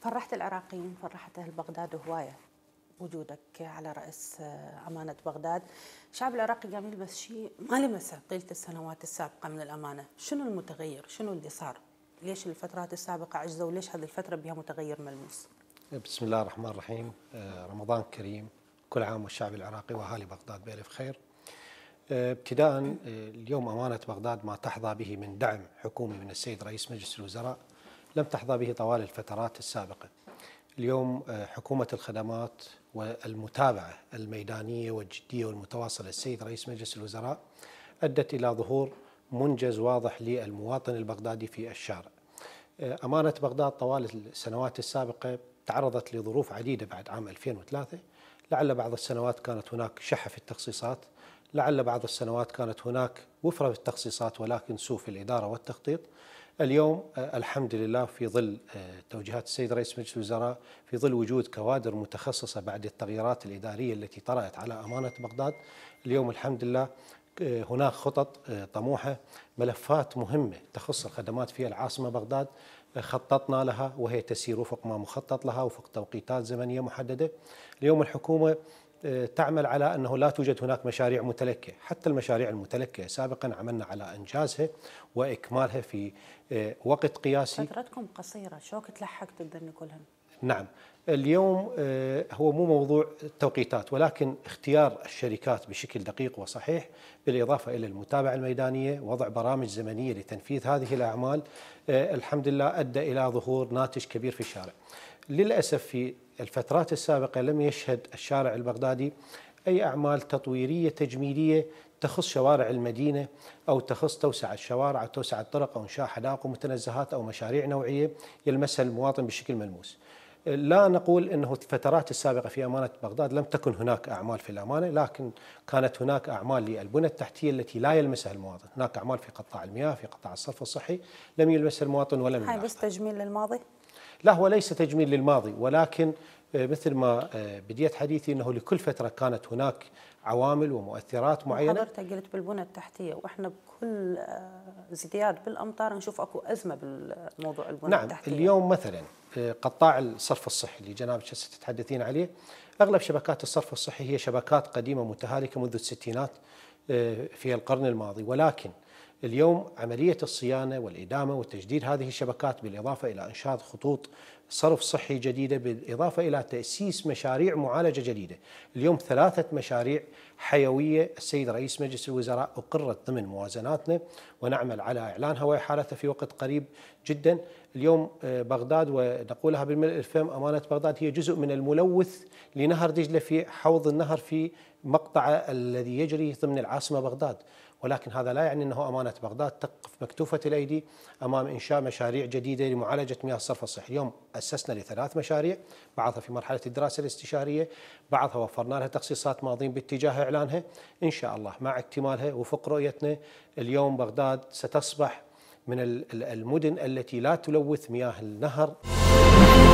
فرحت العراقيين فرحت أهل بغداد هواية وجودك على رأس آه، أمانة بغداد الشعب العراقي قام يلبس شيء ما لمسه طيلة السنوات السابقة من الأمانة شنو المتغير شنو اللي صار ليش الفترات السابقة عجزة وليش هذه الفترة بها متغير ملموس بسم الله الرحمن الرحيم آه، رمضان كريم كل عام والشعب العراقي وأهالي بغداد بألف خير آه، ابتداء اليوم أمانة بغداد ما تحظى به من دعم حكومي من السيد رئيس مجلس الوزراء لم تحظى به طوال الفترات السابقة اليوم آه، حكومة الخدمات والمتابعة الميدانية والجدية والمتواصلة السيد رئيس مجلس الوزراء أدت إلى ظهور منجز واضح للمواطن البغدادي في الشارع آه، أمانة بغداد طوال السنوات السابقة تعرضت لظروف عديدة بعد عام 2003 لعل بعض السنوات كانت هناك شحة في التخصيصات لعل بعض السنوات كانت هناك وفرة في التخصيصات ولكن سوء في الإدارة والتخطيط اليوم آه، الحمد لله في ظل آه، توجيهات السيد رئيس مجلس الوزراء في ظل وجود كوادر متخصصة بعد التغييرات الإدارية التي طرأت على أمانة بغداد اليوم الحمد لله آه، هناك خطط طموحة ملفات مهمة تخص الخدمات في العاصمة بغداد خططنا لها وهي تسير وفق ما مخطط لها وفق توقيتات زمنية محددة اليوم الحكومة تعمل على انه لا توجد هناك مشاريع متلكه، حتى المشاريع المتلكه سابقا عملنا على انجازها واكمالها في آه، وقت قياسي. فترتكم قصيره، شو تلحقتوا تدني كلهم؟ نعم، اليوم آه، هو مو موضوع التوقيتات ولكن اختيار الشركات بشكل دقيق وصحيح بالاضافه الى المتابعه الميدانيه، وضع برامج زمنيه لتنفيذ هذه الاعمال، آه، الحمد لله ادى الى ظهور ناتج كبير في الشارع. للأسف في الفترات السابقة لم يشهد الشارع البغدادي أي أعمال تطويرية تجميلية تخص شوارع المدينة أو تخص توسعة الشوارع أو توسعة الطرق أو إنشاء حدائق ومتنزهات أو مشاريع نوعية يلمسها المواطن بشكل ملموس لا نقول أنه الفترات السابقة في أمانة بغداد لم تكن هناك أعمال في الأمانة لكن كانت هناك أعمال للبنى التحتية التي لا يلمسها المواطن هناك أعمال في قطاع المياه في قطاع الصرف الصحي لم يلمسها المواطن ولم يلمسها بس تجميل للماضي لا هو ليس تجميل للماضي ولكن آه، مثل ما آه، بديت حديثي انه لكل فتره كانت هناك عوامل ومؤثرات معينه حضرتك قلت بالبنى التحتيه واحنا بكل آه، ازدياد بالامطار نشوف اكو ازمه بالموضوع البنى نعم التحتيه اليوم مثلا قطاع الصرف الصحي اللي جناب تتحدثين عليه اغلب شبكات الصرف الصحي هي شبكات قديمه متهالكه منذ الستينات في القرن الماضي ولكن اليوم عملية الصيانة والإدامة وتجديد هذه الشبكات بالإضافة إلى إنشاء خطوط صرف صحي جديدة بالإضافة إلى تأسيس مشاريع معالجة جديدة اليوم ثلاثة مشاريع حيوية السيد رئيس مجلس الوزراء أقرت ضمن موازناتنا ونعمل على إعلانها وإحالتها في وقت قريب جدا اليوم آه، بغداد ونقولها بالملء الفم أمانة بغداد هي جزء من الملوث لنهر دجلة في حوض النهر في مقطعه الذي يجري ضمن العاصمة بغداد ولكن هذا لا يعني انه امانه بغداد تقف مكتوفه الايدي امام انشاء مشاريع جديده لمعالجه مياه الصرف الصحي، اليوم أسسنا لثلاث مشاريع بعضها في مرحلة الدراسة الاستشارية بعضها وفرنا لها تخصيصات ماضين باتجاه إعلانها إن شاء الله مع اكتمالها وفق رؤيتنا اليوم بغداد ستصبح من المدن التي لا تلوث مياه النهر